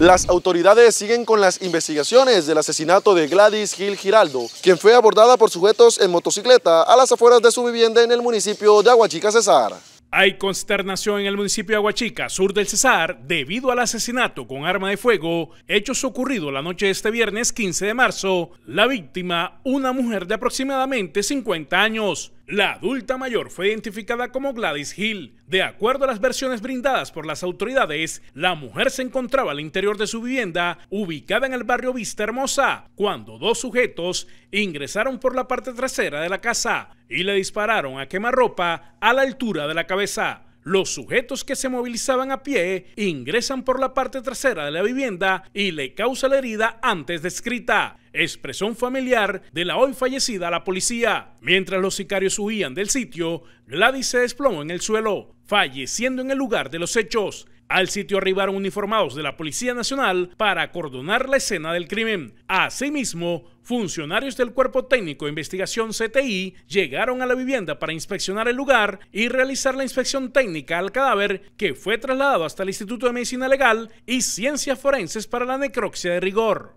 Las autoridades siguen con las investigaciones del asesinato de Gladys Gil Giraldo, quien fue abordada por sujetos en motocicleta a las afueras de su vivienda en el municipio de Aguachica, Cesar. Hay consternación en el municipio de Aguachica, sur del Cesar, debido al asesinato con arma de fuego, hechos ocurrido la noche de este viernes 15 de marzo. La víctima, una mujer de aproximadamente 50 años. La adulta mayor fue identificada como Gladys Hill. De acuerdo a las versiones brindadas por las autoridades, la mujer se encontraba al interior de su vivienda, ubicada en el barrio Vista Hermosa, cuando dos sujetos ingresaron por la parte trasera de la casa y le dispararon a quemarropa a la altura de la cabeza. Los sujetos que se movilizaban a pie ingresan por la parte trasera de la vivienda y le causa la herida antes descrita, expresión familiar de la hoy fallecida la policía. Mientras los sicarios huían del sitio, Gladys se desplomó en el suelo, falleciendo en el lugar de los hechos. Al sitio arribaron uniformados de la Policía Nacional para acordonar la escena del crimen. Asimismo, funcionarios del Cuerpo Técnico de Investigación CTI llegaron a la vivienda para inspeccionar el lugar y realizar la inspección técnica al cadáver que fue trasladado hasta el Instituto de Medicina Legal y Ciencias Forenses para la necropsia de rigor.